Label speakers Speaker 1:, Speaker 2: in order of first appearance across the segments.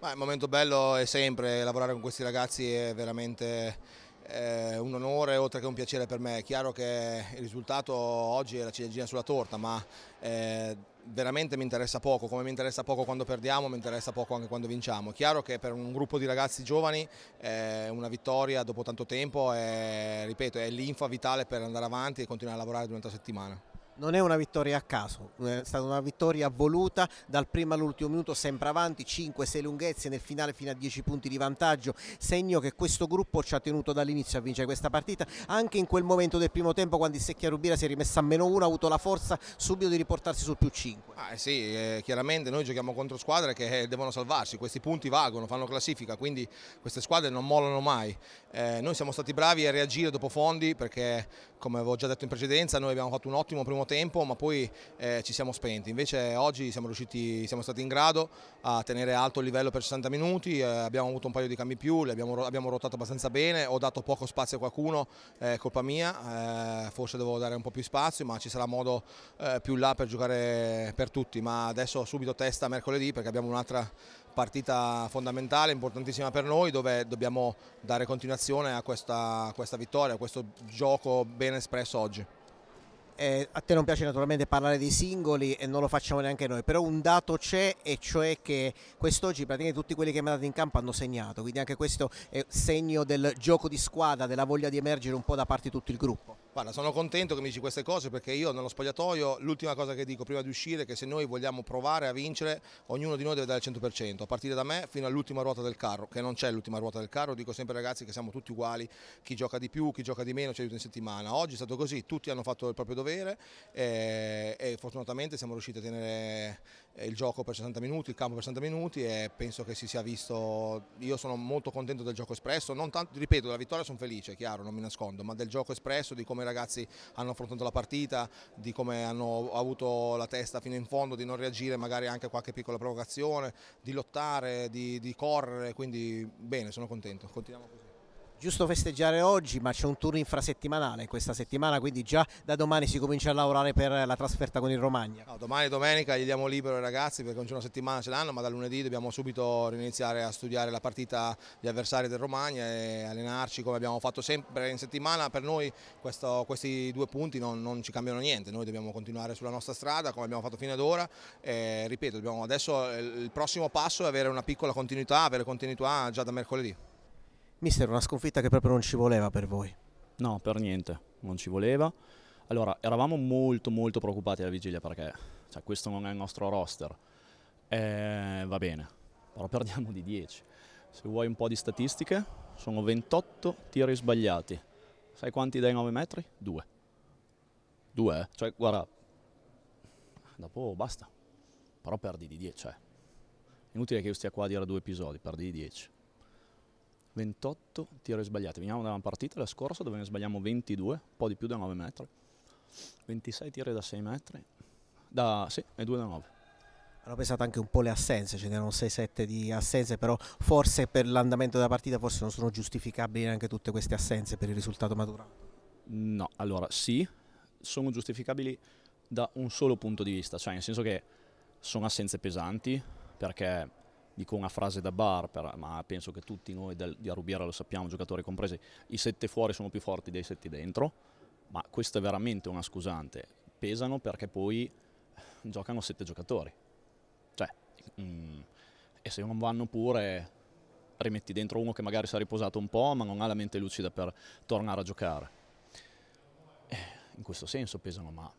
Speaker 1: Ma il momento bello è sempre, lavorare con questi ragazzi è veramente eh, un onore oltre che un piacere per me. È chiaro che il risultato oggi è la ciliegina sulla torta, ma eh, veramente mi interessa poco, come mi interessa poco quando perdiamo, mi interessa poco anche quando vinciamo. È chiaro che per un gruppo di ragazzi giovani eh, una vittoria dopo tanto tempo è, ripeto, è l'infa vitale per andare avanti e continuare a lavorare durante la settimana.
Speaker 2: Non è una vittoria a caso, è stata una vittoria voluta dal primo all'ultimo minuto, sempre avanti, 5-6 lunghezze nel finale fino a 10 punti di vantaggio, segno che questo gruppo ci ha tenuto dall'inizio a vincere questa partita, anche in quel momento del primo tempo quando il Secchia Rubira si è rimessa a meno 1, ha avuto la forza subito
Speaker 1: di riportarsi sul più 5. Ah, eh sì, eh, chiaramente noi giochiamo contro squadre che eh, devono salvarsi, questi punti valgono, fanno classifica, quindi queste squadre non mollano mai. Eh, noi siamo stati bravi a reagire dopo fondi perché come avevo già detto in precedenza, noi abbiamo fatto un ottimo primo tempo, ma poi eh, ci siamo spenti. Invece oggi siamo, riusciti, siamo, stati in grado a tenere alto il livello per 60 minuti, eh, abbiamo avuto un paio di cambi più, abbiamo, abbiamo, rotato abbastanza bene, ho dato poco spazio a qualcuno, eh, colpa mia, eh, forse devo dare un po' più spazio, ma ci sarà modo eh, più là per giocare per tutti, ma adesso subito testa mercoledì perché abbiamo un'altra partita fondamentale, importantissima per noi, dove dobbiamo dare continuazione a questa, a questa vittoria, a questo gioco ben espresso oggi. Eh, a te non piace naturalmente parlare
Speaker 2: dei singoli e non lo facciamo neanche noi, però un dato c'è e cioè che quest'oggi praticamente tutti quelli che è andato in campo hanno segnato, quindi anche questo è segno del gioco di squadra, della voglia di emergere un po' da parte di tutto il gruppo.
Speaker 1: Guarda, sono contento che mi dici queste cose perché io nello spogliatoio l'ultima cosa che dico prima di uscire è che se noi vogliamo provare a vincere ognuno di noi deve dare il 100%, a partire da me fino all'ultima ruota del carro, che non c'è l'ultima ruota del carro, dico sempre ai ragazzi che siamo tutti uguali, chi gioca di più, chi gioca di meno ci aiuta in settimana, oggi è stato così, tutti hanno fatto il proprio dovere e, eh, e fortunatamente siamo riusciti a tenere eh, il gioco per 60 minuti, il campo per 60 minuti e penso che si sia visto, io sono molto contento del gioco espresso, non tanto, ripeto, della vittoria sono felice, chiaro, non mi nascondo, ma del gioco espresso, di come i ragazzi hanno affrontato la partita, di come hanno avuto la testa fino in fondo, di non reagire magari anche a qualche piccola provocazione, di lottare, di, di correre, quindi bene, sono contento, continuiamo così
Speaker 2: giusto festeggiare oggi, ma c'è un turno infrasettimanale questa settimana, quindi già da domani si comincia a lavorare per la trasferta con il Romagna.
Speaker 1: No, domani domenica gli diamo libero ai ragazzi perché non c'è una settimana ce l'hanno, ma da lunedì dobbiamo subito riniziare a studiare la partita degli avversari del Romagna e allenarci come abbiamo fatto sempre in settimana. Per noi questo, questi due punti non, non, ci cambiano niente, noi dobbiamo continuare sulla nostra strada come abbiamo fatto fino ad ora. E, ripeto, adesso il prossimo passo è avere una piccola continuità, avere continuità già da mercoledì.
Speaker 2: Mister, una sconfitta che proprio non ci voleva per voi.
Speaker 3: No, per niente, non ci voleva. Allora, eravamo molto molto preoccupati alla vigilia perché cioè, questo non è il nostro roster. Eh, va bene, però perdiamo di 10. Se vuoi un po' di statistiche, sono 28 tiri sbagliati. Sai quanti dai 9 metri? Due. Due? Eh? Cioè, guarda, dopo basta. Però perdi di 10, eh. Inutile che io stia qua a dire due episodi, perdi di 10. 28 tiri sbagliati. Veniamo da una partita la scorsa dove ne sbagliamo 22, un po' di più da 9 metri. 26 tiri da 6 metri, da, sì, e 2 da 9.
Speaker 2: Hanno pesato anche un po' le assenze, ce n'erano 6-7 di assenze, però forse per l'andamento della partita forse non sono giustificabili anche tutte queste assenze per il risultato
Speaker 3: maturato. No, allora sì, sono giustificabili da un solo punto di vista, cioè nel senso che sono assenze pesanti perché dico una frase da bar, per, ma penso che tutti noi del, di Arubiera lo sappiamo, giocatori compresi, i sette fuori sono più forti dei sette dentro, ma questa è veramente una scusante. Pesano perché poi eh, giocano sette giocatori. Cioè, mh, mm, e se non vanno pure rimetti dentro uno che magari si è riposato un po' ma non ha la mente lucida per tornare a giocare. Eh, in questo senso pesano, ma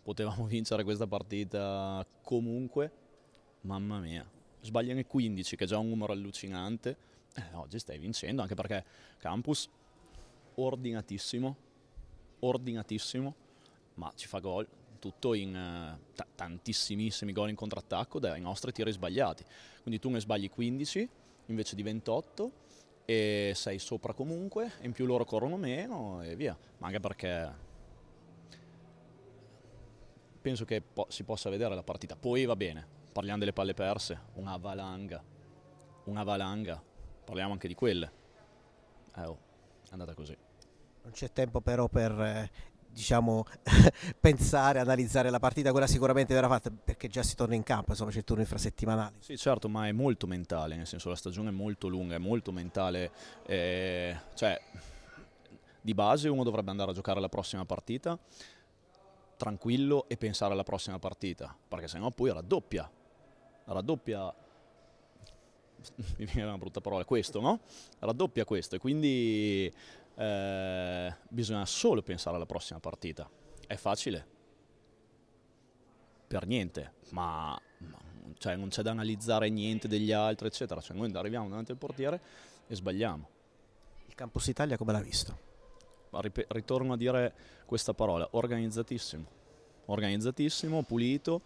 Speaker 3: potevamo vincere questa partita comunque, mamma mia sbagliano i 15, che è già un numero allucinante, eh, oggi stai vincendo, anche perché Campus ordinatissimo, ordinatissimo, ma ci fa gol, tutto in eh, t- tantissimissimi gol in contrattacco dai nostri tiri sbagliati. Quindi tu ne sbagli 15 invece di 28 e sei sopra comunque, e in più loro corrono meno e via. Ma anche perché penso che po- si possa vedere la partita. Poi va bene, parliamo delle palle perse, una valanga, una valanga, parliamo anche di quelle. Eh, oh, è andata così.
Speaker 2: Non c'è tempo però per eh, diciamo, pensare, analizzare la partita, quella sicuramente verrà fatta perché già si torna in campo, insomma c'è il turno infrasettimanale.
Speaker 3: Sì certo, ma è molto mentale, nel senso la stagione è molto lunga, è molto mentale, eh, cioè di base uno dovrebbe andare a giocare la prossima partita tranquillo e pensare alla prossima partita, perché sennò poi raddoppia raddoppia mi viene una brutta parola, questo, no? Raddoppia questo e quindi eh, bisogna solo pensare alla prossima partita. È facile? Per niente, ma, ma cioè, non c'è da analizzare niente degli altri, eccetera. Cioè, noi arriviamo davanti al portiere e sbagliamo. Il Campus Italia come l'ha visto? Ma ritorno a dire questa parola, organizzatissimo. Organizzatissimo, pulito,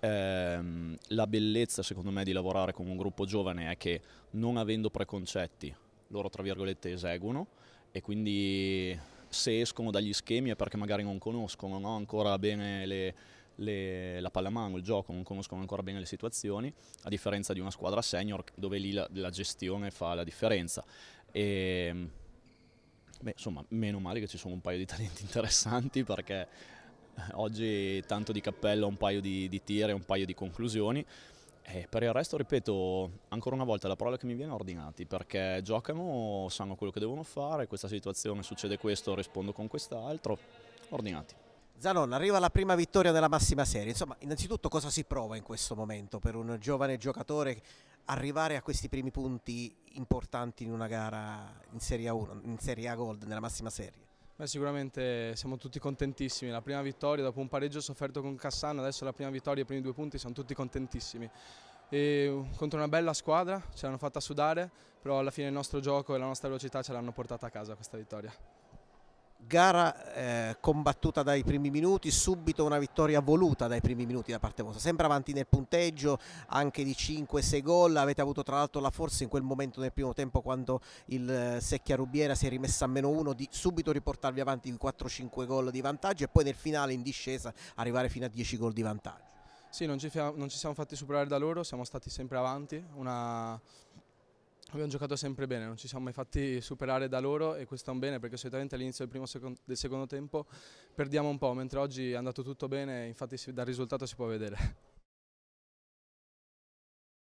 Speaker 3: Ehm, la bellezza secondo me di lavorare con un gruppo giovane è che non avendo preconcetti loro tra virgolette eseguono e quindi se escono dagli schemi è perché magari non conoscono no? ancora bene le, le, la pallamano, il gioco, non conoscono ancora bene le situazioni, a differenza di una squadra senior dove lì la, la gestione fa la differenza. E, ehm, beh, insomma, meno male che ci sono un paio di talenti interessanti perché oggi tanto di cappello, un paio di, di tiri, un paio di conclusioni. E eh, per il resto, ripeto, ancora una volta la parola che mi viene è ordinati, perché giocano, sanno quello che devono fare, questa situazione succede questo, rispondo con quest'altro, ordinati. Zanon, arriva la prima vittoria della massima serie,
Speaker 2: insomma, innanzitutto cosa si prova in questo momento per un giovane giocatore arrivare a questi primi punti importanti in una gara in Serie A1, in Serie A Gold, nella massima serie?
Speaker 1: Beh, sicuramente siamo tutti contentissimi, la prima vittoria dopo un pareggio sofferto con Cassano, adesso la prima vittoria e i primi due punti, siamo tutti contentissimi. E uh, contro una bella squadra, ce l'hanno fatta sudare, però alla fine il nostro gioco e la nostra velocità ce l'hanno portata a casa questa vittoria
Speaker 2: gara eh, combattuta dai primi minuti, subito una vittoria voluta dai primi minuti da parte vostra, sempre avanti nel punteggio anche di 5-6 gol, avete avuto tra l'altro la forza in quel momento nel primo tempo quando il eh, Secchia Rubiera si è rimessa a meno 1 di subito riportarvi avanti in 4-5 gol di vantaggio e poi nel finale in discesa arrivare fino a 10 gol di vantaggio.
Speaker 1: Sì, non ci, non ci siamo fatti superare da loro, siamo stati sempre avanti, una Abbiamo giocato sempre bene, non ci siamo mai fatti superare da loro e questo è un bene perché solitamente all'inizio del, secondo, del secondo tempo perdiamo un po', mentre oggi è andato tutto bene, infatti dal risultato si può vedere.